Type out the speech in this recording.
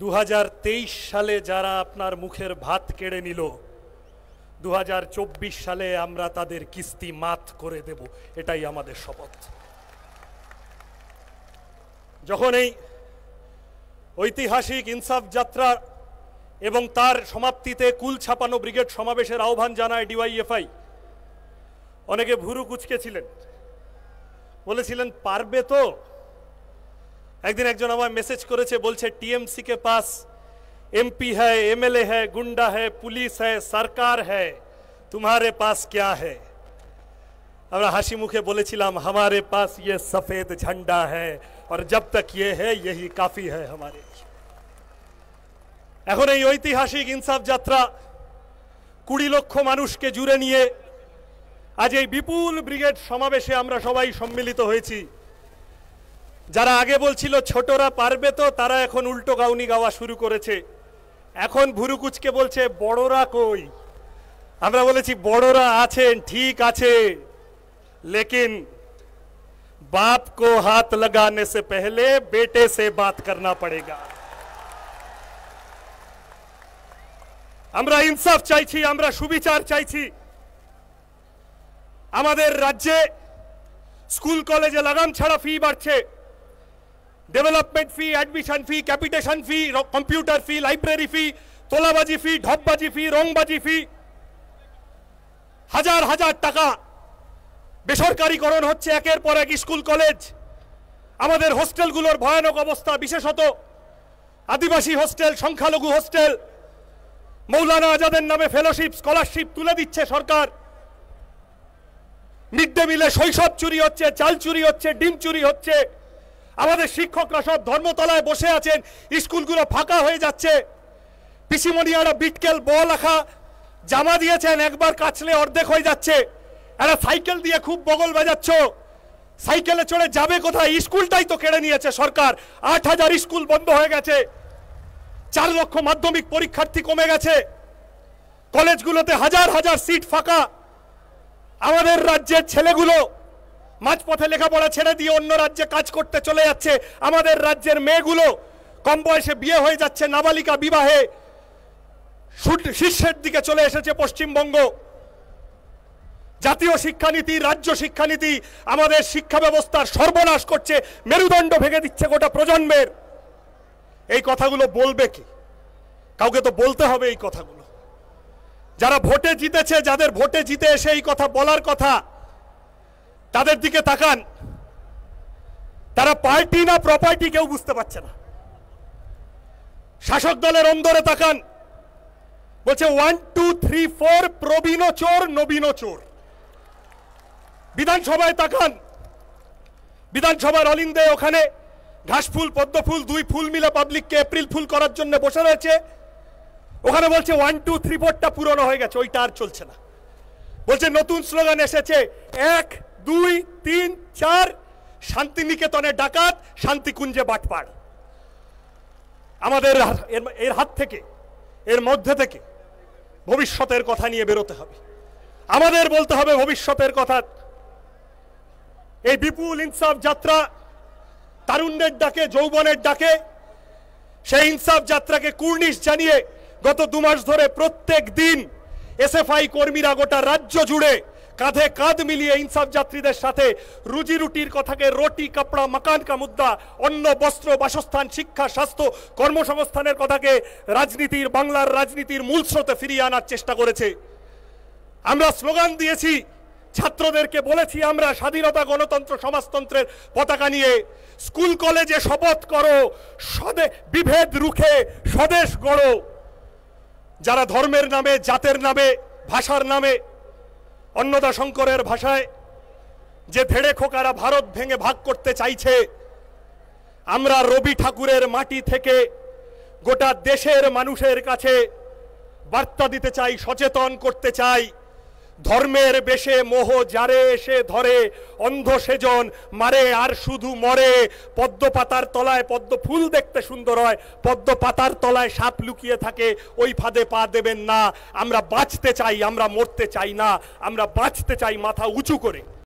দু সালে যারা আপনার মুখের ভাত কেড়ে নিল দু সালে আমরা তাদের কিস্তি মাত করে দেব এটাই আমাদের শপথ যখন এই ঐতিহাসিক ইনসাফ যাত্রা এবং তার সমাপ্তিতে কুল ছাপানো ব্রিগেড সমাবেশের আহ্বান জানায় ডিওয়াইএফআই অনেকে ভুরু কুচকেছিলেন বলেছিলেন পারবে তো একদিন একজন আমার মেসেজ করেছে বলছে টিএমসি কে পাস এমপি হ্যায় এমএলএ হ্যায় গুন্ডা হ্যায় পুলিশ হ্যায় সরকার হ্যায় তোমারে পাস ক্যা হ্যায় আমরা হাসি মুখে বলেছিলাম হামারে পাস ইয়ে সফেদ ঝান্ডা হ্যাঁ জব তক ইয়ে হ্যাঁ কাফি হ্যায় হামারে এখন এই ঐতিহাসিক ইনসাফ যাত্রা কুড়ি লক্ষ মানুষকে জুড়ে নিয়ে আজ এই বিপুল ব্রিগেড সমাবেশে আমরা সবাই সম্মিলিত হয়েছি যারা আগে বলছিল ছোটরা পারবে তো তারা এখন উল্টো গাউনি গাওয়া শুরু করেছে এখন ভুরুকুচকে বলছে বড়রা কই আমরা বলেছি বড়রা আছেন ঠিক আছে লেকিন বাপ কো হাত লাগানে সে পহলে বেটে সে বাত করনা পড়েগা আমরা ইনসাফ চাইছি আমরা সুবিচার চাইছি আমাদের রাজ্যে স্কুল কলেজে লাগাম ছাড়া ফি বাড়ছে development fee admission fee capitation fee computer fee library fee তোলাবাজি ফি ঢপবাজি ফি রংবাজি ফি হাজার হাজার টাকা বেসরকারিকরণ হচ্ছে একের পর এক স্কুল কলেজ আমাদের হোস্টেলগুলোর ভয়ানক অবস্থা বিশেষত আদিবাসী হোস্টেল সংখ্যালঘু হোস্টেল মৌলানা আজাদের নামে ফেলোশিপ স্কলারশিপ তুলে দিচ্ছে সরকার মিড ডে মিলে শৈশব চুরি হচ্ছে চাল চুরি হচ্ছে ডিম চুরি হচ্ছে আমাদের শিক্ষকরা সব ধর্মতলায় বসে আছেন স্কুলগুলো ফাঁকা হয়ে যাচ্ছে পিসিমনিয়ারা বিটকেল বল আঁকা জামা দিয়েছেন একবার কাছলে অর্ধেক হয়ে যাচ্ছে এরা সাইকেল দিয়ে খুব বগল বাজাচ্ছ সাইকেলে চড়ে যাবে কোথায় স্কুলটাই তো কেড়ে নিয়েছে সরকার আট হাজার স্কুল বন্ধ হয়ে গেছে চার লক্ষ মাধ্যমিক পরীক্ষার্থী কমে গেছে কলেজগুলোতে হাজার হাজার সিট ফাঁকা আমাদের রাজ্যের ছেলেগুলো মাঝপথে লেখাপড়া ছেড়ে দিয়ে অন্য রাজ্যে কাজ করতে চলে যাচ্ছে আমাদের রাজ্যের মেয়েগুলো কম বয়সে বিয়ে হয়ে যাচ্ছে নাবালিকা বিবাহে শীর্ষের দিকে চলে এসেছে পশ্চিমবঙ্গ জাতীয় শিক্ষানীতি রাজ্য শিক্ষানীতি আমাদের শিক্ষা ব্যবস্থার সর্বনাশ করছে মেরুদণ্ড ভেঙে দিচ্ছে গোটা প্রজন্মের এই কথাগুলো বলবে কি কাউকে তো বলতে হবে এই কথাগুলো যারা ভোটে জিতেছে যাদের ভোটে জিতে এসে এই কথা বলার কথা তাদের দিকে তাকান তারা পার্টি না প্রপার্টি কেউ বুঝতে পারছে না শাসক দলের অন্দরে তাকান বলছে ওয়ান টু থ্রি ফোর প্রবীণ চোর নবীন চোর বিধানসভায় তাকান বিধানসভার অলিন্দে ওখানে ঘাসফুল পদ্মফুল দুই ফুল মিলে পাবলিককে এপ্রিল ফুল করার জন্য বসে রয়েছে ওখানে বলছে ওয়ান টু থ্রি ফোরটা পুরনো হয়ে গেছে ওইটা আর চলছে না বলছে নতুন স্লোগান এসেছে এক দুই তিন চার শান্তিনিকেতনে ডাকাত শান্তিকুঞ্জে বাটপাড় আমাদের এর হাত থেকে এর মধ্যে থেকে ভবিষ্যতের কথা নিয়ে বেরোতে হবে আমাদের বলতে হবে ভবিষ্যতের কথা এই বিপুল ইনসাফ যাত্রা তারুণ্যের ডাকে যৌবনের ডাকে সেই ইনসাফ যাত্রাকে কুর্নিশ জানিয়ে গত দু মাস ধরে প্রত্যেক দিন এসএফআই কর্মীরা গোটা রাজ্য জুড়ে কাঁধে কাঁধ মিলিয়ে ইনসাফ যাত্রীদের সাথে রুজি রুটির কথাকে রোটি কাপড়া মাকান কা মুদ্দা অন্ন বস্ত্র বাসস্থান শিক্ষা স্বাস্থ্য কর্মসংস্থানের কথাকে রাজনীতির বাংলার রাজনীতির মূল স্রোতে ফিরিয়ে আনার চেষ্টা করেছে আমরা স্লোগান দিয়েছি ছাত্রদেরকে বলেছি আমরা স্বাধীনতা গণতন্ত্র সমাজতন্ত্রের পতাকা নিয়ে স্কুল কলেজে শপথ করো স্বদে বিভেদ রুখে স্বদেশ গড়ো যারা ধর্মের নামে জাতের নামে ভাষার নামে অন্নদা শঙ্করের ভাষায় যে ধেড়ে খোকারা ভারত ভেঙে ভাগ করতে চাইছে আমরা রবি ঠাকুরের মাটি থেকে গোটা দেশের মানুষের কাছে বার্তা দিতে চাই সচেতন করতে চাই ধর্মের বেশে মোহ যারে এসে ধরে অন্ধ সেজন মারে আর শুধু মরে পদ্ম পাতার তলায় পদ্ম ফুল দেখতে সুন্দর হয় পদ্ম পাতার তলায় সাপ লুকিয়ে থাকে ওই ফাঁদে পা দেবেন না আমরা বাঁচতে চাই আমরা মরতে চাই না আমরা বাঁচতে চাই মাথা উঁচু করে